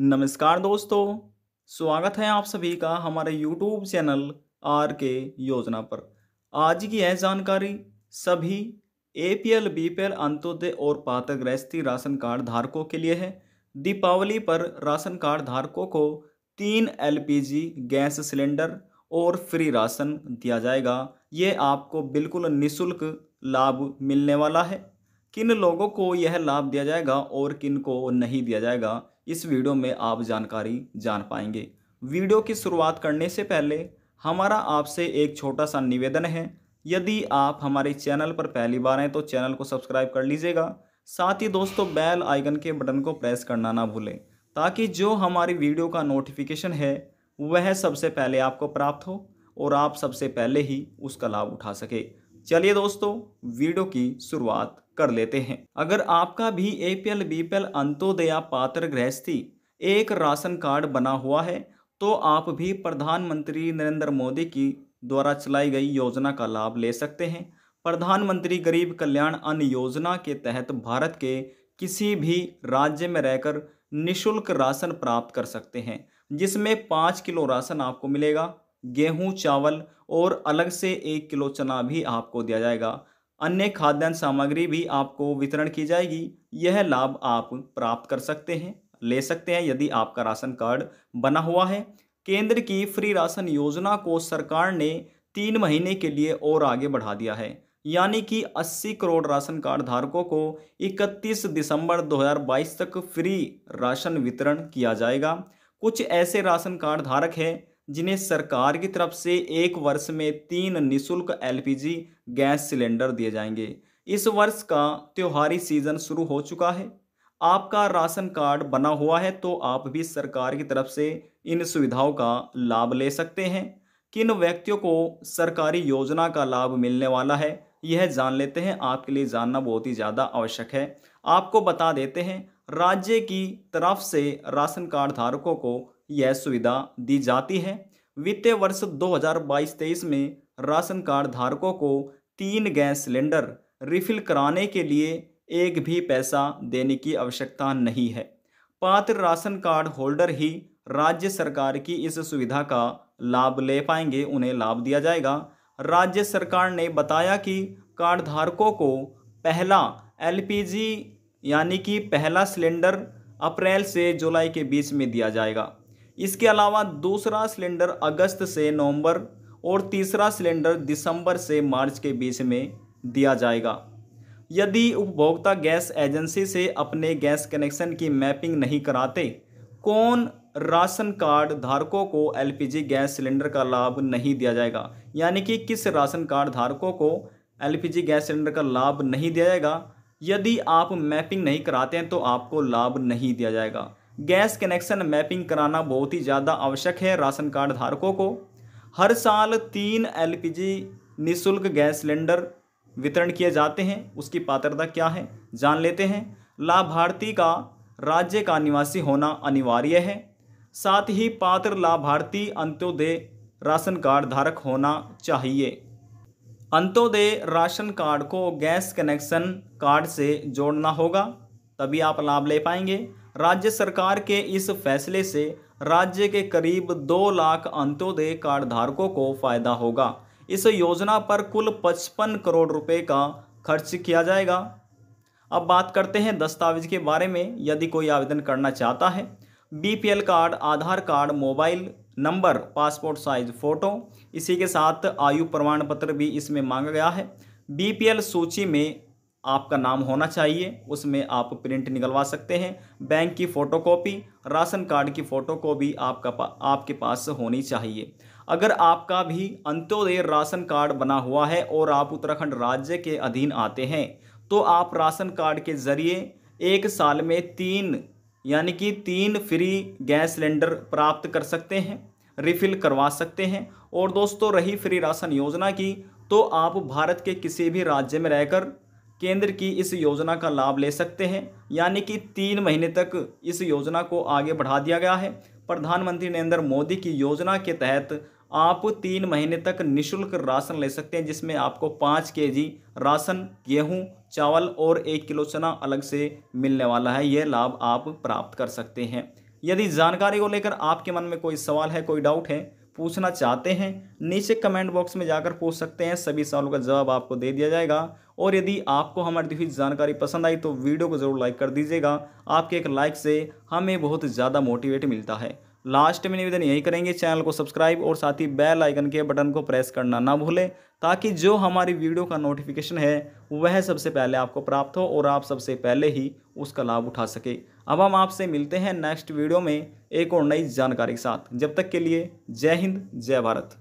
नमस्कार दोस्तों स्वागत है आप सभी का हमारे YouTube चैनल आर के योजना पर आज की यह जानकारी सभी A P L B P L Antyodaya और गृहस्थी राशन कार्ड धारकों के लिए है दीपावली पर राशन कार्ड धारकों को तीन जी गैस सिलेंडर और फ्री राशन दिया जाएगा ये आपको बिल्कुल निशुल्क लाभ मिलने वाला है किन लोगों को यह लाभ दिया जाएगा और किन को नहीं दिया जाएगा इस वीडियो में आप जानकारी जान पाएंगे वीडियो की शुरुआत करने से पहले हमारा आपसे एक छोटा सा निवेदन है यदि आप हमारे चैनल पर पहली बार हैं तो चैनल को सब्सक्राइब कर लीजिएगा साथ ही दोस्तों बेल आइकन के बटन को प्रेस करना ना भूलें ताकि जो हमारी वीडियो का नोटिफिकेशन है वह सबसे पहले आपको प्राप्त हो और आप सबसे पहले ही उसका लाभ उठा सके चलिए दोस्तों वीडियो की शुरुआत कर लेते हैं अगर आपका भी A P L B P L Antyodaya पात्र गृहस्थी एक राशन कार्ड बना हुआ है तो आप भी प्रधानमंत्री नरेंद्र मोदी की द्वारा चलाई गई योजना का लाभ ले सकते हैं प्रधानमंत्री गरीब कल्याण अन्न योजना के तहत भारत के किसी भी राज्य में रहकर निशुल्क राशन प्राप्त कर सकते हैं जिसमें पाँच किलो राशन आपको मिलेगा गेहूं चावल और अलग से एक किलो चना भी आपको दिया जाएगा अन्य खाद्यान्न सामग्री भी आपको वितरण की जाएगी यह लाभ आप प्राप्त कर सकते हैं ले सकते हैं यदि आपका राशन कार्ड बना हुआ है केंद्र की फ्री राशन योजना को सरकार ने तीन महीने के लिए और आगे बढ़ा दिया है यानी कि 80 करोड़ राशन कार्ड धारकों को 31 दिसंबर 2022 तक फ्री राशन वितरण किया जाएगा कुछ ऐसे राशन कार्ड धारक हैं जिन्हें सरकार की तरफ से एक वर्ष में तीन निशुल्क एलपीजी गैस सिलेंडर दिए जाएंगे इस वर्ष का त्योहारी सीजन शुरू हो चुका है आपका राशन कार्ड बना हुआ है तो आप भी सरकार की तरफ से इन सुविधाओं का लाभ ले सकते हैं किन व्यक्तियों को सरकारी योजना का लाभ मिलने वाला है यह जान लेते हैं आपके लिए जानना बहुत ही ज़्यादा आवश्यक है आपको बता देते हैं राज्य की तरफ से राशन कार्ड धारकों को यह सुविधा दी जाती है वित्तीय वर्ष 2022-23 में राशन कार्ड धारकों को तीन गैस सिलेंडर रिफिल कराने के लिए एक भी पैसा देने की आवश्यकता नहीं है पात्र राशन कार्ड होल्डर ही राज्य सरकार की इस सुविधा का लाभ ले पाएंगे उन्हें लाभ दिया जाएगा राज्य सरकार ने बताया कि कार्ड धारकों को पहला एलपीजी यानी कि पहला सिलेंडर अप्रैल से जुलाई के बीच में दिया जाएगा इसके अलावा दूसरा सिलेंडर अगस्त से नवंबर और तीसरा सिलेंडर दिसंबर से मार्च के बीच में दिया जाएगा यदि उपभोक्ता गैस एजेंसी से अपने गैस कनेक्शन की मैपिंग नहीं कराते कौन राशन कार्ड धारकों को एलपीजी गैस सिलेंडर का लाभ नहीं दिया जाएगा यानी कि किस राशन कार्ड धारकों को एलपीजी गैस सिलेंडर का लाभ नहीं दिया जाएगा यदि आप मैपिंग नहीं कराते हैं तो आपको लाभ नहीं दिया जाएगा गैस कनेक्शन मैपिंग कराना बहुत ही ज़्यादा आवश्यक है राशन कार्ड धारकों को हर साल तीन एलपीजी निशुल्क गैस सिलेंडर वितरण किए जाते हैं उसकी पात्रता क्या है जान लेते हैं लाभार्थी का राज्य का निवासी होना अनिवार्य है साथ ही पात्र लाभार्थी अंत्योदय राशन कार्ड धारक होना चाहिए अंत्योदय राशन कार्ड को गैस कनेक्शन कार्ड से जोड़ना होगा तभी आप लाभ ले पाएंगे राज्य सरकार के इस फैसले से राज्य के करीब दो लाख अंत्योदय कार्ड धारकों को फायदा होगा इस योजना पर कुल पचपन करोड़ रुपए का खर्च किया जाएगा अब बात करते हैं दस्तावेज के बारे में यदि कोई आवेदन करना चाहता है BPL card Aadhaar card mobile number passport size photo इसी के साथ आयु प्रमाण पत्र भी इसमें मांगा गया है बीपीएल सूची में आपका नाम होना चाहिए उसमें आप प्रिंट निकलवा सकते हैं बैंक की फ़ोटोकॉपी राशन कार्ड की फ़ोटोकॉपी आपका पा, आपके पास होनी चाहिए अगर आपका भी अंत्योदय राशन कार्ड बना हुआ है और आप उत्तराखंड राज्य के अधीन आते हैं तो आप राशन कार्ड के ज़रिए एक साल में तीन यानी कि तीन फ्री गैस सिलेंडर प्राप्त कर सकते हैं रिफ़िल करवा सकते हैं और दोस्तों रही फ्री राशन योजना की तो आप भारत के किसी भी राज्य में रहकर केंद्र की इस योजना का लाभ ले सकते हैं यानी कि तीन महीने तक इस योजना को आगे बढ़ा दिया गया है प्रधानमंत्री नरेंद्र मोदी की योजना के तहत आप तीन महीने तक निशुल्क राशन ले सकते हैं जिसमें आपको पाँच के जी राशन गेहूँ चावल और एक किलो चना अलग से मिलने वाला है ये लाभ आप प्राप्त कर सकते हैं यदि जानकारी को लेकर आपके मन में कोई सवाल है कोई डाउट है पूछना चाहते हैं नीचे कमेंट बॉक्स में जाकर पूछ सकते हैं सभी सवालों का जवाब आपको दे दिया जाएगा और यदि आपको हमारी दी हुई जानकारी पसंद आई तो वीडियो को ज़रूर लाइक कर दीजिएगा आपके एक लाइक से हमें बहुत ज़्यादा मोटिवेट मिलता है लास्ट में निवेदन यही करेंगे चैनल को सब्सक्राइब और साथ ही बेल आइकन के बटन को प्रेस करना ना भूलें ताकि जो हमारी वीडियो का नोटिफिकेशन है वह सबसे पहले आपको प्राप्त हो और आप सबसे पहले ही उसका लाभ उठा सके अब हम आपसे मिलते हैं नेक्स्ट वीडियो में एक और नई जानकारी के साथ जब तक के लिए जय हिंद जय भारत